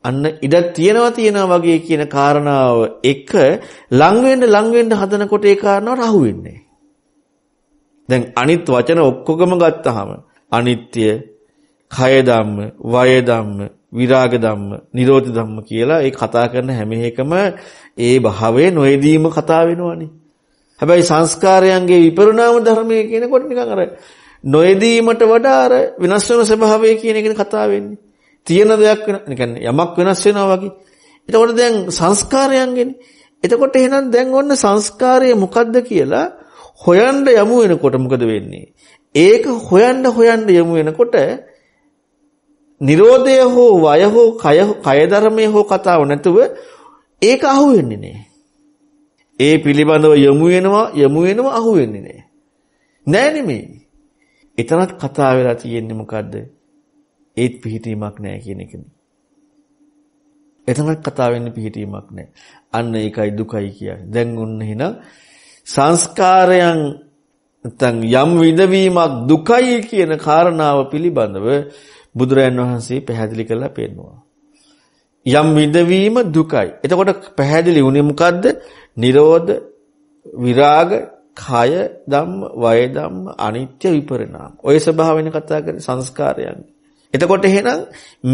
අන්න ඉඩක් තියනවා තියනවා වගේ කියන කාරණාව එක ලඟ වෙන්න ලඟ වෙන්න හදනකොට ඒ කාරණාව රහු වෙන්නේ. දැන් අනිත් වචන ඔක්කොගම ගත්තාම අනිත්‍ය, කය ධම්ම, වය ධම්ම, විරාග ධම්ම, නිරෝධ ධම්ම කියලා ඒ කතා කරන හැම එකම ඒ භාවයේ නොයදීම කතා වෙනවනේ. හැබැයි සංස්කාරයන්ගේ විපරිණාම ධර්මය කියනකොට නිකන් අර නොයදීමට වඩා අර වෙනස් වෙන ස්වභාවය කියන එකනේ කතා වෙන්නේ. තියෙන දෙයක් වෙන කියන්නේ යමක් වෙනස් වෙනවා වගේ. එතකොට දැන් සංස්කාරයන්ගෙනේ. එතකොට එහෙනම් දැන් ඔන්න සංස්කාරය මොකද්ද කියලා හොයන්න යමු වෙනකොට මොකද වෙන්නේ? ඒක හොයන්න හොයන්න යමු වෙනකොට Nirodhaය හෝ වය හෝ කය කය ධර්මයේ හෝ කතාව නැතුව ඒක අහු වෙන්නේ නෑ. ඒ පිළිබඳව යමු වෙනවා යමු වෙනවා අහු වෙන්නේ නෑ. නෑ නෙමෙයි. එතනත් කතා වෙලා තියෙන්නේ මොකද්ද? ඒත් පිහිටීමක් නැහැ කියන එකනේ. එතනත් කතා වෙන්නේ පිහිටීමක් නැහැ. අන්න ඒකයි දුකයි කියන්නේ. දැන් ඔන්න එහෙනම් සංස්කාරයන් නැත්නම් යම් විදවීමක් දුකයි කියන කාරණාව පිළිබඳව බුදුරයන් වහන්සේ පැහැදිලි කරලා පෙන්නවා. යම් විදවීම දුකයි. එතකොට පැහැදිලි වුණේ මොකද්ද? නිරෝධ, විරාග, කය ධම්ම, වය ධම්ම, අනිත්‍ය විපරිණාම. ඔය ස්වභාවයෙන් කතා කරන සංස්කාරයන්. එතකොට එහෙනම්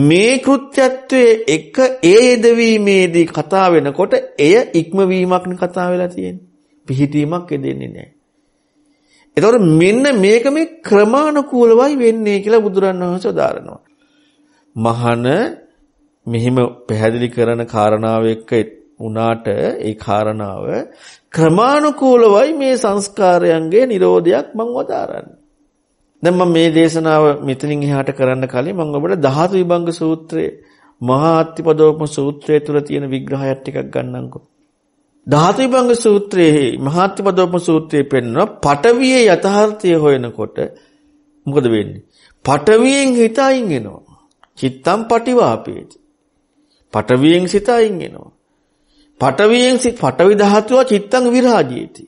මේ කෘත්‍යත්වයේ එක ඒදවීමේදී කතා වෙනකොට එය ඉක්මවීමක් කතා වෙලා තියෙන්නේ. පිහිටීමක් එදෙන්නේ නැහැ. එතකොට මෙන්න මේක මේ ක්‍රමානුකූලවයි වෙන්නේ කියලා බුදුරණන් වහන්සේ දාරනවා. මහන මෙහිම පැහැදිලි කරන කාරණාව එක්ක උනාට ඒ කාරණාව ක්‍රමානුකූලවයි මේ සංස්කාරයන්ගේ Nirodhayak මම වදාරන්නේ. දැන් මම මේ දේශනාව මෙතනින් එහාට කරන්න කලින් මම ඔබට ධාතු විභංග සූත්‍රයේ මහා අත්තිපදෝපම සූත්‍රය තුල තියෙන විග්‍රහයක් ටිකක් ගන්නම්කෝ. ධාතු විභංග සූත්‍රයේ මහා අත්තිපදෝපම සූත්‍රයේ පෙන්වන පටවියේ යථාර්ථය හොයනකොට මොකද වෙන්නේ? පටවියෙන් හිත අයින් වෙනවා. චිත්තම් පටිවාපේති. පටවියෙන් සිත අයින් වෙනවා. පඨවියෙන් සිත් පඨවි ධාතුව චිත්තං විරාජයති.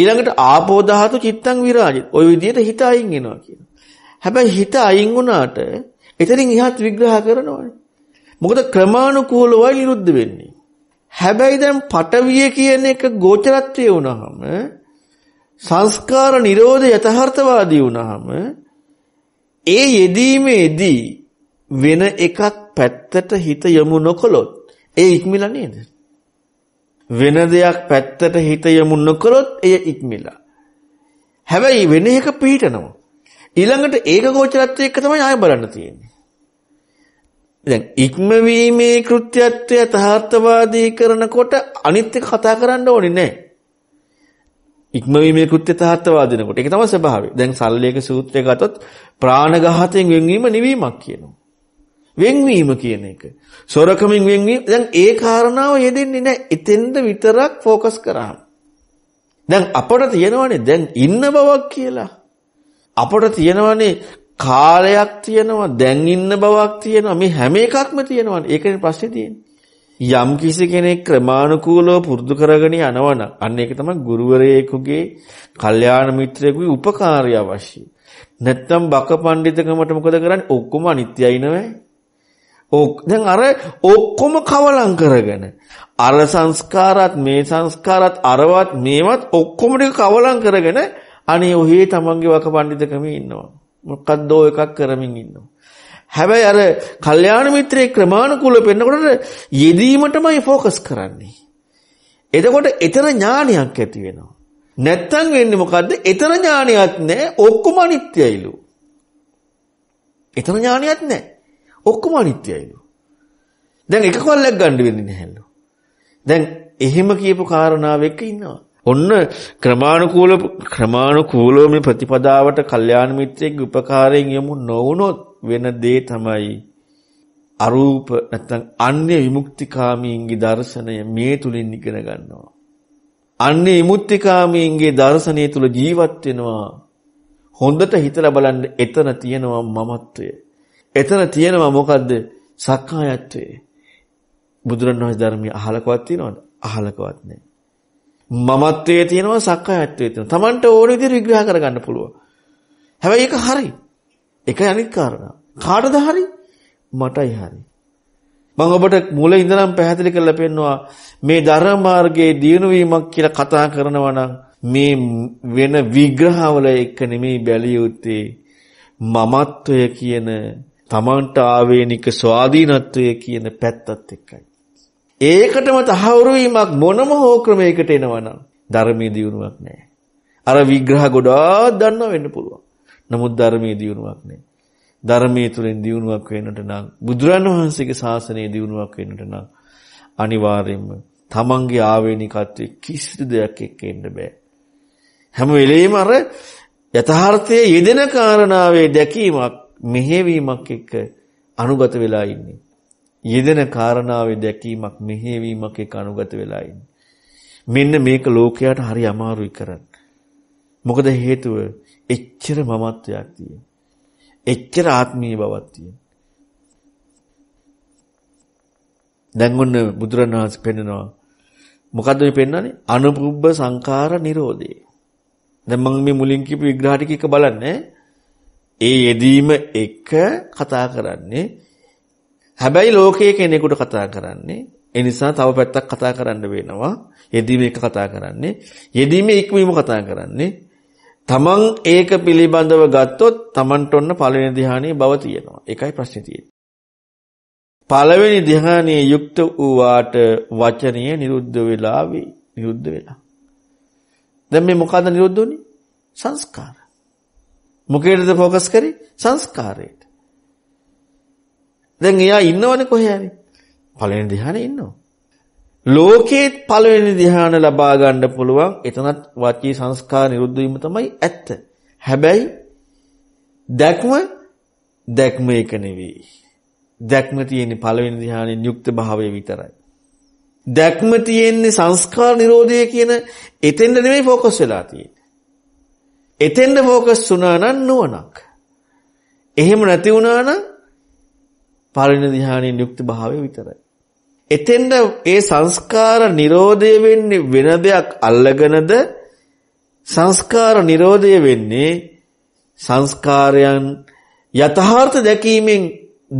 ඊළඟට ආපෝ ධාතු චිත්තං විරාජයති. ওই විදිහට හිත අයින් වෙනවා කියන. හැබැයි හිත අයින් වුණාට එතනින් එහාත් විග්‍රහ කරනවනේ. මොකද ක්‍රමානුකූලව නිරුද්ධ වෙන්නේ. හැබැයි දැන් පඨවිය කියන එක ගෝචරත්වයේ වුණාම සංස්කාර නිරෝධ යථාර්ථවාදී වුණාම ඒ යෙදීමේදී වෙන එකක් පැත්තට හිත යොමු නොකළොත් ඒ ඉක්මලා නේද? වෙන දෙයක් පැත්තට හිත යොමු නොකරොත් එය ඉක්මෙලා. හැබැයි වෙන එක පිළිටනවා. ඊළඟට ඒක ගෝචරත්වය එක තමයි ආය බලන්න තියෙන්නේ. දැන් ඉක්මවීමේ කෘත්‍යත්වය තහත්වාදී කරනකොට අනිත් එක කතා කරන්න ඕනේ නැහැ. ඉක්මවීමේ කෘත්‍ය තහත්වාදිනකොට ඒක තමයි ස්වභාවය. දැන් සල්ලේක සූත්‍රය ගත්තොත් ප්‍රාණඝාතයෙන් වෙන්වීම නිවීමක් කියනවා. වෙන්වීම කියන එක. සොරකමින් වෙන්වීම දැන් ඒ කාරණාව යෙදෙන්නේ නැහැ. එතෙන්ද විතරක් ફોકસ කරාම. දැන් අපට තියෙනවනේ දැන් ඉන්න බවක් කියලා. අපට තියෙනවනේ කාලයක් තියෙනවා දැන් ඉන්න බවක් තියෙනවා මේ හැම එකක්ම තියෙනවනේ. ඒකනේ ප්‍රශ්නේ තියෙන්නේ. යම් කිසි කෙනෙක් ක්‍රමානුකූලව පුරුදු කරගෙන යනවනම් අන්න ඒක තමයි ගුරුවරයෙකුගේ, කල්යාණ මිත්‍රයෙකුගේ උපකාරය අවශ්‍යයි. නැත්තම් බක පඬිතකමට මොකද කරන්නේ? ඔක්කොම අනිත්‍යයි නෑ. ඕක දැන් අර ඔක්කොම කවලම් කරගෙන අර සංස්කාරات මේ සංස්කාරات අරවත් මේවත් ඔක්කොම ටික කවලම් කරගෙන අනේ ඔහේ තමන්ගේ වකපඬිතකමේ ඉන්නවා මොකද්ද එකක් කරමින් ඉන්නවා හැබැයි අර කල්යාණ මිත්‍රේ ක්‍රමානුකූලව පෙන්නකොට යෙදීමටමයි ફોකස් කරන්නේ එතකොට ඊතර ඥානයක් ඇති වෙනවා නැත්තම් වෙන්නේ මොකද්ද ඊතර ඥානයක් නැහැ ඔක්කොම අනිත්‍යයිලු ඊතර ඥානයක් නැහැ ඔක්කොම අනිත්‍යයිලු. දැන් එක කොල්ලක් ගන්න වෙන්නේ නැහැලු. දැන් එහෙම කියපු කාරණාව එක්ක ඉන්නවා. ඔන්න ක්‍රමානුකූල ක්‍රමානුකූලව මේ ප්‍රතිපදාවට කල්යාණ මිත්‍රයෙක්ගේ උපකාරයෙන් යමු නොවුනොත් වෙන දේ තමයි අරූප නැත්නම් අන්‍ය විමුක්තිකාමීන්ගේ දර්ශනය මේ තුලින් ඉගෙන ගන්නවා. අන්‍ය විමුක්තිකාමීන්ගේ දර්ශනය තුල ජීවත් වෙනවා. හොඳට හිතලා බලන්න එතන තියෙනවා මමත්වය. එතන තියෙනවා මොකද්ද? සක්කායත්වේ. බුදුරණවහන්සේ ධර්මයේ අහලකවත් තියෙනවද? අහලකවත් නැහැ. මමත්වයේ තියෙනවා සක්කායත්වයේ තියෙනවා. Tamanට ඕන විදිහට විග්‍රහ කරගන්න පුළුවන්. හැබැයි ඒක හරි. ඒක අනිත් කාරණා. කාටද හරි? මටයි හරි. මම ඔබට මුලින් ඉඳලම පැහැදිලි කරලා පෙන්නවා මේ ධර්ම මාර්ගයේ දියුණුවීමක් කියලා කතා කරනවා නම් මේ වෙන විග්‍රහවල එක නෙමෙයි බැලිය යුත්තේ මමත්වය කියන තමන්ට ආවේනික ස්වාධීනත්වය කියන පැත්තත් එක්කයි. ඒකටම තහවුරු වීමක් මොනම හෝ ක්‍රමයකට එනවනම් ධර්මයේ දියුණුවක් නැහැ. අර විග්‍රහ ගොඩාක් දන්නා වෙන්න පුළුවන්. නමුත් ධර්මයේ දියුණුවක් නැහැ. ධර්මයේ තුලින් දියුණුවක් වෙන්නට නම් බුදුරන් වහන්සේගේ ශාසනයේ දියුණුවක් වෙන්නට නම් අනිවාර්යයෙන්ම තමන්ගේ ආවේනිකත්වයේ කිසිදු දෙයක් එක්ක එන්න බෑ. හැම වෙලෙම අර යථාර්ථයේ යෙදෙන කාරණාවේ දැකීමක් මෙහෙවීමක් එක්ක අනුගත වෙලා ඉන්නේ. යෙදෙන කාරණාවේ දැකීමක් මෙහෙවීමක් එක්ක අනුගත වෙලා ඉන්නේ. මෙන්න මේක ලෝකයට හරි අමාරුයි කරන්න. මොකද හේතුව එච්චර මමත්වයක් තියෙන. එච්චර ආත්මීය බවක් තියෙන. දැන් ඔන්න බුදුරණවහන්සේ පෙන්නනවා මොකද්ද මේ පෙන්වන්නේ අනුපුබ්බ සංඛාර නිරෝධය. දැන් මම මේ මුලින් කියපු විග්‍රහ ටික එක බලන්නේ ඒ යෙදීම එක කතා කරන්නේ හැබැයි ලෝකයේ කෙනෙකුට කතා කරන්නේ ඒ නිසා තව පැත්තක් කතා කරන්න වෙනවා යෙදීම එක කතා කරන්නේ යෙදීම ඉක්මීම කතා කරන්නේ තමන් ඒක පිළිබඳව ගත්තොත් තමන්ට ඔන්න පළවෙනි ධ්‍යානයේ බව තියෙනවා ඒකයි ප්‍රශ්නේ තියෙන්නේ පළවෙනි ධ්‍යානයේ යුක්ත වූාට වචනීය නිරුද්ධ වෙලා වේ නිරුද්ධ වෙලා දැන් මේ මොකද නිරුද්ධ වුනේ සංස්කාර මොකේද ફોකස් කරේ? සංස්කාරයට. දැන් එයා ඉන්නවනේ කොහේ හරි. පළවෙනි ධ්‍යානෙ ඉන්නවා. ලෝකේ පළවෙනි ධ්‍යාන ලබා ගන්න පුළුවන්. එතනත් වාචී සංස්කාර නිරුද්ධ වීම තමයි ඇත්ත. හැබැයි දැක්ම දැක්ම එක නෙවෙයි. දැක්ම තියෙන්නේ පළවෙනි ධ්‍යානෙ නියුක්ත භාවයේ විතරයි. දැක්ම තියෙන්නේ සංස්කාර නිරෝධය කියන එතෙන්ද නෙමෙයි ફોකස් වෙලා තියෙන්නේ. එතෙන්ද ફોකස් වුණා නම් නුවණක්. එහෙම නැති වුණා නම් පරිණ ධානයෙන් යුක්ත භාවය විතරයි. එතෙන්ද ඒ සංස්කාර නිරෝධය වෙන්නේ වෙන දෙයක් අල්ලගෙනද සංස්කාර නිරෝධය වෙන්නේ සංස්කාරයන් යථාර්ථ දැකීමෙන්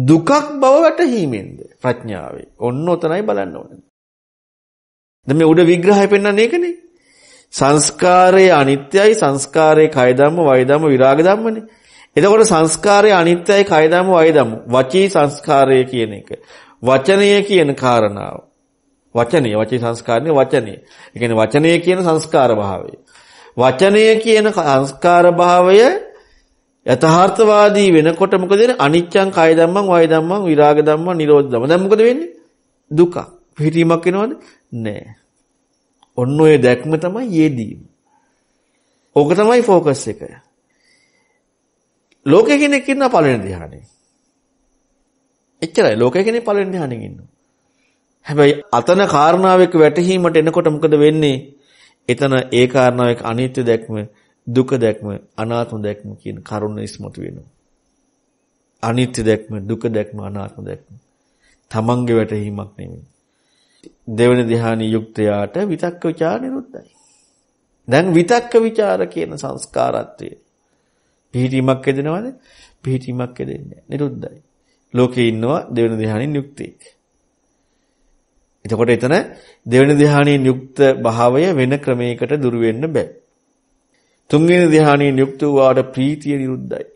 දුකක් බව වැටහීමෙන්ද ප්‍රඥාවේ. ඔන්න ඔතනයි බලන්න ඕනේ. දැන් මේ උඩ විග්‍රහය පෙන්වන්නේ ඒකනේ. සංස්කාරයේ අනිත්‍යයි සංස්කාරයේ කය ධම්ම වය ධම්ම විරාග ධම්මනේ. එතකොට සංස්කාරයේ අනිත්‍යයි කය ධම්ම වය ධම්ම වචී සංස්කාරය කියන එක. වචනය කියන කාරණාව. වචනය වචී සංස්කාරනේ වචනය. ඒ කියන්නේ වචනය කියන සංස්කාර භාවය. වචනය කියන සංස්කාර භාවය යථාර්ථවාදී වෙනකොට මොකද වෙන්නේ? අනිච්චං කය ධම්මං වය ධම්මං විරාග ධම්මං නිරෝධ ධම්ම. දැන් මොකද වෙන්නේ? දුක. පිහිටීමක් වෙනවද? නැහැ. ඔන්න ඔය දැක්ම තමයි යෙදීම. ඕක තමයි ફોකස් එක. ලෝකේ කෙනෙක් ඉන්න පළවෙනි ධ්‍යානෙ. එච්චරයි ලෝකේ කෙනෙක් පළවෙනි ධ්‍යානෙ ඉන්නවා. හැබැයි අතන කාරණාවක වැටහීමට එනකොට මොකද වෙන්නේ? එතන ඒ කාරණාවක අනිත්‍ය දැක්ම, දුක දැක්ම, අනාත්ම දැක්ම කියන කරුණ ඉස්මතු වෙනවා. අනිත්‍ය දැක්ම, දුක දැක්ම, අනාත්ම දැක්ම. තමන්ගේ වැටහීමක් නෙමෙයි. දෙවෙනි ධ්‍යානී යුක්තයාට විතක්ක ਵਿਚාර නිරුද්ධයි. දැන් විතක්ක ਵਿਚාර කියන සංස්කාරත්වය පිහිටීමක් හදනවද? පිහිටීමක් හදෙන්නේ නිරුද්ධයි. ලෝකේ ඉන්නවා දෙවෙනි ධ්‍යානීන් යුක්තෙක්. එතකොට එතන දෙවෙනි ධ්‍යානීන් යුක්ත භාවය වෙන ක්‍රමයකට දුර වෙන්න බෑ. තුන්වෙනි ධ්‍යානීන් යුක්ත වූාට ප්‍රීතිය නිරුද්ධයි.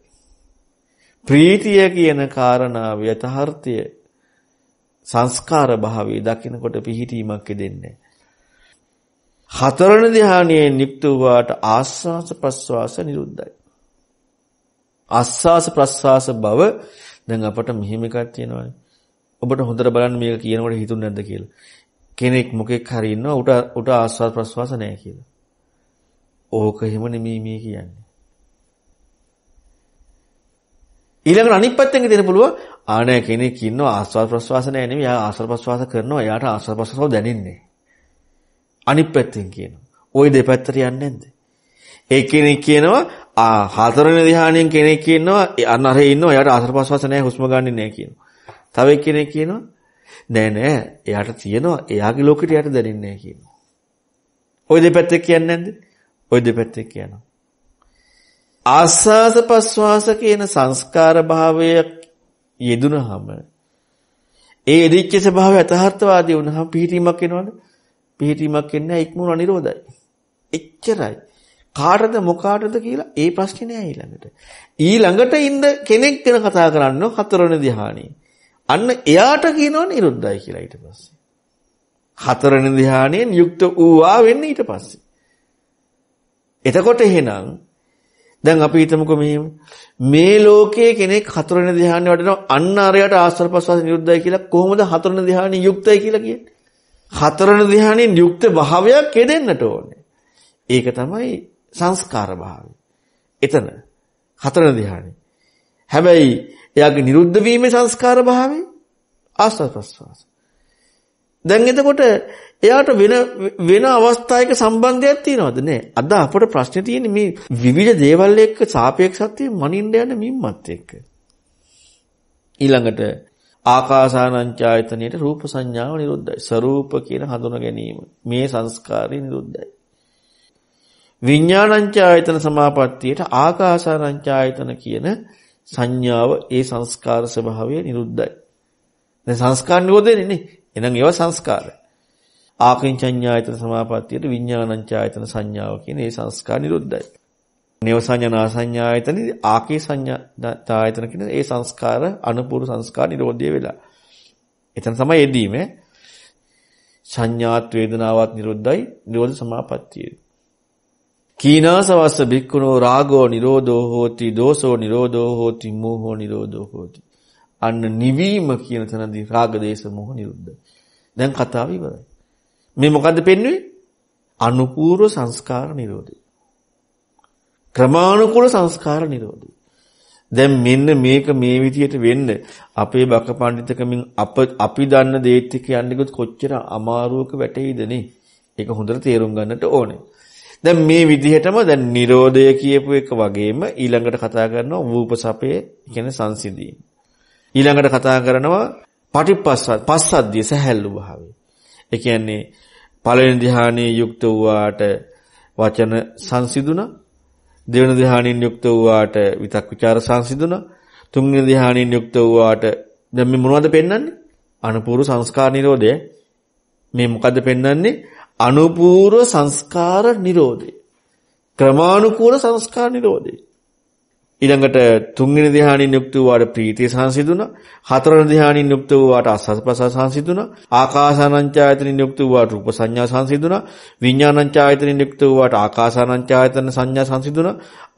ප්‍රීතිය කියන කාරණාව යථාර්ථය සංස්කාර භාවයේ දකිනකොට පිහිටීමක් දෙන්නේ. හතරවෙනි ධානයේ නික්ත වූාට ආස්වාස ප්‍රස්වාස නිරුද්ධයි. ආස්වාස ප්‍රස්වාස බව දැන් අපට මෙහෙම එකක් තියෙනවානේ. ඔබට හොඳට බලන්න මේක කියනකොට හිතුනේ නැද්ද කියලා. කෙනෙක් මොකෙක් හරි ඉන්නවා උට උට ආස්වාස ප්‍රස්වාස නැහැ කියලා. ඕක එහෙම නෙමෙයි මේ කියන්නේ. ඊළඟට අනිත් පැත්තෙන් දෙන්න පුළුවන් ආනය කෙනෙක් ඉන්නවා ආස්වාද ප්‍රසවාස නැහැ නෙමෙයි. එයා ආස්වාද ප්‍රසවාස කරනවා. එයාට ආස්වාද ප්‍රසවාස දැනෙන්නේ. අනිත් පැත්තෙන් කියනවා. ওই දෙපැත්තට යන්නේ නැද්ද? ඒ කෙනෙක් කියනවා ආ හතරවෙනි ධ්‍යානයෙන් කෙනෙක් ඉන්නවා අන්නරේ ඉන්නවා. එයාට ආස්වාද ප්‍රසවාස නැහැ. හුස්ම ගන්නෙ නැහැ කියනවා. තව කෙනෙක් කියනවා නෑ නෑ එයාට තියෙනවා එයාගේ ලෝකෙට එයාට දැනෙන්නේ නැහැ කියනවා. ওই දෙපැත්තේ කියන්නේ නැද්ද? ওই දෙපැත්තේ කියනවා. ආස්වාස ප්‍රස්වාස කියන සංස්කාර භාවය යෙදුනහම ඒ ඉදිච්ච ස්වභාවය යථාර්ථවාදී වුණහම පිහිටීමක් එනවද? පිහිටීමක් එන්නේ ඉක්මුණ නිරෝධයි. එච්චරයි. කාටද මොකාටද කියලා ඒ ප්‍රශ්නේ නෑ ඊළඟට. ඊළඟට ඉන්න කෙනෙක් ගැන කතා කරන්න හතරවෙනි ධ්‍යානෙ. අන්න එයාට කියනවා නිරුද්ධයි කියලා ඊට පස්සේ. හතරවෙනි ධ්‍යානෙන් යුක්ත වූවා වෙන්නේ ඊට පස්සේ. එතකොට එහෙනම් දැන් අපි හිතමුකෝ මෙහෙම. මේ ලෝකයේ කෙනෙක් හතරෙන ධ්‍යානෙ වඩනවා අන්න අරයට ආස්වාද ප්‍රසවාස නිරුද්ධයි කියලා කොහොමද හතරෙන ධ්‍යානෙ යුක්තයි කියලා කියන්නේ? හතරෙන ධ්‍යානෙ යුක්ත භාවයක් කෙදෙන්නට ඕනේ. ඒක තමයි සංස්කාර භාවය. එතන හතරෙන ධ්‍යානෙ. හැබැයි එයාගේ නිරුද්ධ වීමේ සංස්කාර භාවය ආස්වාද ප්‍රසවාස. දැන් එතකොට එයාට වෙන වෙන අවස්ථායක සම්බන්ධයක් තියනවද නෑ අද අපට ප්‍රශ්නේ තියෙන්නේ මේ විවිධ දේවල් එක්ක සාපේක්ෂත්වයේ මනින්න යන මිම්මත් එක්ක ඊළඟට ආකාසානංචායතනයේ රූප සංඥාව නිරුද්ධයි සරූප කියන හඳුනා ගැනීම මේ සංස්කාරය නිරුද්ධයි විඥානංචායතන සමාපත්තියට ආකාසානංචායතන කියන සංඥාව ඒ සංස්කාර ස්වභාවය නිරුද්ධයි දැන් සංස්කාර නිරෝධයනේ එහෙනම් ඒවා සංස්කාරයි ආකින්චඤ්ඤායතන සමාපත්තියට විඥානංචායතන සංඥාව කියන ඒ සංස්කාර නිරුද්ධයි. නේවසඤ්ඤාන ආසඤ්ඤායතනේ ආකේ සංඥායතන කියන ඒ සංස්කාර අනුපූර්ව සංස්කාර නිරෝධය වෙලා. එතන තමයි එදීම සංඥාත් වේදනාවත් නිරුද්ධයි නිරෝධ සමාපත්තියේ. කීනාසවස්ස බික්කුණෝ රාගෝ නිරෝධෝ හෝති දෝසෝ නිරෝධෝ හෝති මෝහෝ නිරෝධෝ හෝති. අන්න නිවීම කියන තැනදී රාග දේශ මොහ නිරුද්ධයි. දැන් කතාව ඉවරයි. මේ මොකද්ද පෙන්වන්නේ? අනුපූර්ව සංස්කාර නිරෝධය. ක්‍රමානුකූල සංස්කාර නිරෝධය. දැන් මෙන්න මේක මේ විදියට වෙන්න අපේ බක පඬිතකමින් අප අපි දන්න දේත් එක්ක යන්නේ කොච්චර අමාරුවක වැටෙයිද නේ. ඒක හොඳට තේරුම් ගන්නට ඕනේ. දැන් මේ විදිහටම දැන් Nirodha කියපු එක වගේම ඊළඟට කතා කරනවා වූපසපේ කියන්නේ සංසිඳීම. ඊළඟට කතා කරනවා පටිපස්සත් පස්සද්ධිය සහැල්ලු භාවය. ඒ කියන්නේ පළවෙනි ධ්‍යානයේ යුක්ත වූාට වචන සංසිඳුණා. දෙවෙනි ධ්‍යානයෙන් යුක්ත වූාට විතක් ਵਿਚාර සංසිඳුණා. තුන්වෙනි ධ්‍යානයෙන් යුක්ත වූාට දැන් මේ මොනවද පෙන්වන්නේ? අනුපූර්ව සංස්කාර නිරෝධය. මේ මොකද්ද පෙන්වන්නේ? අනුපූර්ව සංස්කාර නිරෝධය. ක්‍රමානුකූල සංස්කාර නිරෝධය. ඊළඟට තුන්වෙනි ධ්‍යානින් යුක්ත වූ ප්‍රීතිය සංසිඳුණා. හතරවෙනි ධ්‍යානින් යුක්ත වූ වාට ආස්වාස්පස සංසිඳුණා. ආකාසානංචායතනින් යුක්ත වූ වාට රූප සංඥා සංසිඳුණා. විඥානංචායතනින් යුක්ත වූ වාට ආකාසානංචායතන සංඥා සංසිඳුණා.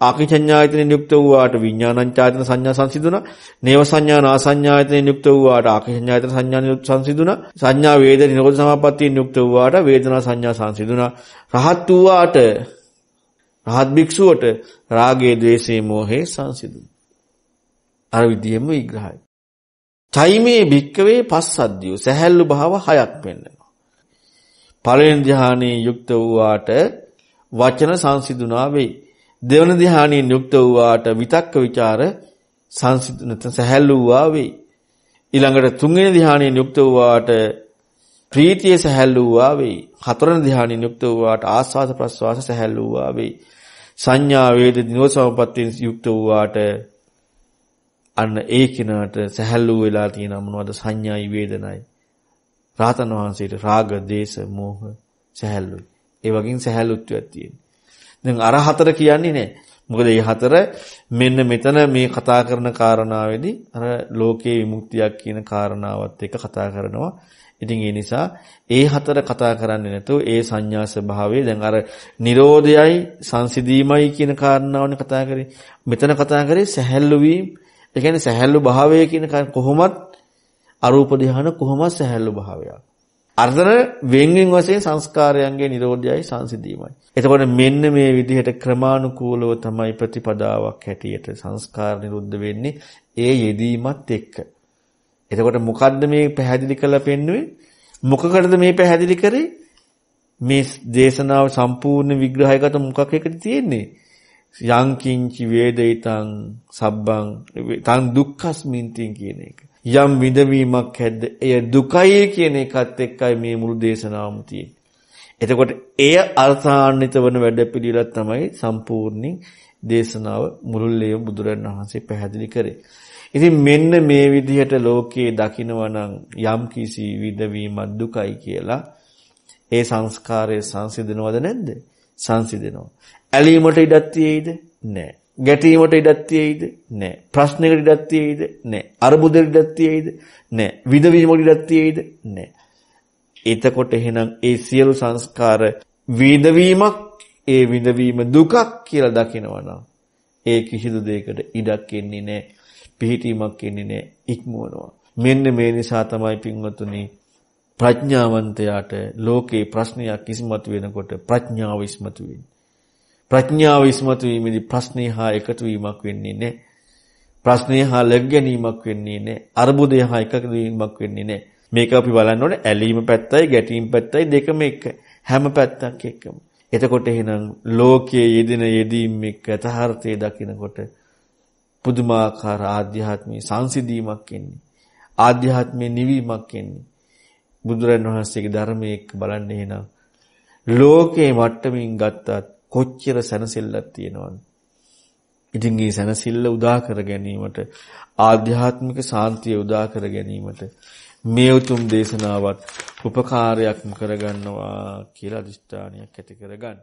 ආකින්චඤ්ඤායතනින් යුක්ත වූාට විඥානංචායතන සංඥා සංසිඳුණා. නේව සංඥා නාසඤ්ඤායතනින් යුක්ත වූාට ආකින්චඤ්ඤායතන සංඥා සංසිඳුණා. සංඥා වේද නිරෝධ සමාපත්තියෙන් යුක්ත වූාට වේදනා සංඥා සංසිඳුණා. රහත් වූාට රහත් භික්ෂුවට රාගයේ ద్వේෂයේ මෝහයේ සංසිඳුන. අර විදියෙම විග්‍රහයි. චෛමේ භික්කවේ පස්සද්ධිය සැහැල්ලු භාව හයක් වෙන්නවා. පළවෙනි ධ්‍යානයේ යුක්ත වූාට වචන සංසිඳුණා වේ. දෙවන ධ්‍යානයෙන් යුක්ත වූාට විතක්ක ਵਿਚාර සංසිඳුනත සැහැල්ලු වූවා වේ. ඊළඟට තුන්වෙනි ධ්‍යානයෙන් යුක්ත වූාට ප්‍රීතිය සැහැල්ලු වූවා වේ. හතරවෙනි ධ්‍යානින් යුක්ත වූවාට ආස්වාද ප්‍රස්වාස සැහැල්ලු වූවා වේ. සංඥා වේද දිනෝසමපත්තින් යුක්ත වූවාට අන්න ඒ කිනාට සැහැල්ලු වෙලා තියෙන මොනවද සංඥායි වේදනයි. රාතන් වහන්සේට රාග, දේශ, මෝහ සැහැල්ලුයි. ඒ වගේම සැහැල්ලුත්වයක් තියෙනවා. දැන් අර හතර කියන්නේ නැහැ. මොකද මේ හතර මෙන්න මෙතන මේ කතා කරන කාරණාවේදී අර ලෝකේ විමුක්තියක් කියන කාරණාවත් එක්ක කතා කරනවා. ඉතින් ඒ නිසා ඒ හතර කතා කරන්නේ නැතුව ඒ සංඥා ස්වභාවය දැන් අර Nirodhayai සංසිඳීමයි කියන කාරණාවනේ කතා කරේ. මෙතන කතා කරේ සැහැල්ලු වීම. ඒ කියන්නේ සැහැල්ලු භාවය කියන කොහොමත් අරූප ධ්‍යාන කොහොමත් සැහැල්ලු භාවයක්. අර්ධන වෙන්ගෙන් වශයෙන් සංස්කාරයන්ගේ Nirodhayai සංසිඳීමයි. එතකොට මෙන්න මේ විදිහට ක්‍රමානුකූලව තමයි ප්‍රතිපදාවක් හැටියට සංස්කාර නිරුද්ධ වෙන්නේ ඒ යෙදීමත් එක්ක. එතකොට මොකද්ද මේ පැහැදිලි කරලා පෙන්වුවේ? මොකකටද මේ පැහැදිලි කරේ? මේ දේශනාව සම්පූර්ණ විග්‍රහයකට මොකක් එකද තියෙන්නේ? යං කිංචි වේදිතං සබ්බං තං දුක්ඛස්මින්තින් කියන එක. යම් විඳවීමක් ඇද්ද එය දුකයි කියන එකත් එක්කයි මේ මුළු දේශනාවම තියෙන්නේ. එතකොට එය අර්ථාන්විත වන වැඩපිළිවෙල තමයි සම්පූර්ණින් දේශනාව මුළුල්ලේ බුදුරණන් වහන්සේ පැහැදිලි කරේ. ඉතින් මෙන්න මේ විදිහට ලෝකයේ දකිනවනම් යම් කිසි විදවීමක් දුකයි කියලා ඒ සංස්කාරය සංසිඳනවද නැද්ද? සංසිඳනවා. ඇලීමට ඉඩක් තියෙයිද? නැහැ. ගැටීමට ඉඩක් තියෙයිද? නැහැ. ප්‍රශ්නයකට ඉඩක් තියෙයිද? නැහැ. අරුබුදෙට ඉඩක් තියෙයිද? නැහැ. විදවීමකට ඉඩක් තියෙයිද? නැහැ. එතකොට එහෙනම් ඒ සියලු සංස්කාර විදවීමක් ඒ විඳවීම දුකක් කියලා දකිනවනම් ඒ කිසිදු දෙයකට ඉඩක් එන්නේ නැහැ. පිහිටීමක් ඉන්නේ නැහැ ඉක්මවනවා. මෙන්න මේ නිසා තමයි පින්වතුනි ප්‍රඥාවන්තයාට ලෝකේ ප්‍රශ්නයක් ඉස්මතු වෙනකොට ප්‍රඥාව ඉස්මතු වෙන්නේ. ප්‍රඥාව ඉස්මතු වීමේදී ප්‍රශ්නේ හා එකතු වීමක් වෙන්නේ නැහැ. ප්‍රශ්නේ හා ලැබ ගැනීමක් වෙන්නේ නැහැ. අ르බුදය හා එකතු වීමක් වෙන්නේ නැහැ. මේක අපි බලන්න ඕනේ ඇලීම පැත්තයි ගැටීම් පැත්තයි දෙකම එක. හැම පැත්තක් එකම. එතකොට එහෙනම් ලෝකයේ යෙදෙන යෙදීම් එක්ක යථාර්ථය දකිනකොට පුදුමාකාර ආධ්‍යාත්මී සංසිඳීමක් එන්නේ. ආධ්‍යාත්මී නිවීමක් එන්නේ. බුදුරන් වහන්සේගේ ධර්මයේ බලන්න එහෙනම් ලෝකේ මට්ටමින් ගත්තත් කොච්චර සැනසෙල්ලක් තියෙනවද? ඉතින් මේ සැනසෙල්ල උදා කර ගැනීමට ආධ්‍යාත්මික සාන්තිය උදා කර ගැනීමට මේ උතුම් දේශනාවත් උපකාරයක් කරගන්නවා කියලා අදිෂ්ඨානයක් ඇති කරගන්න.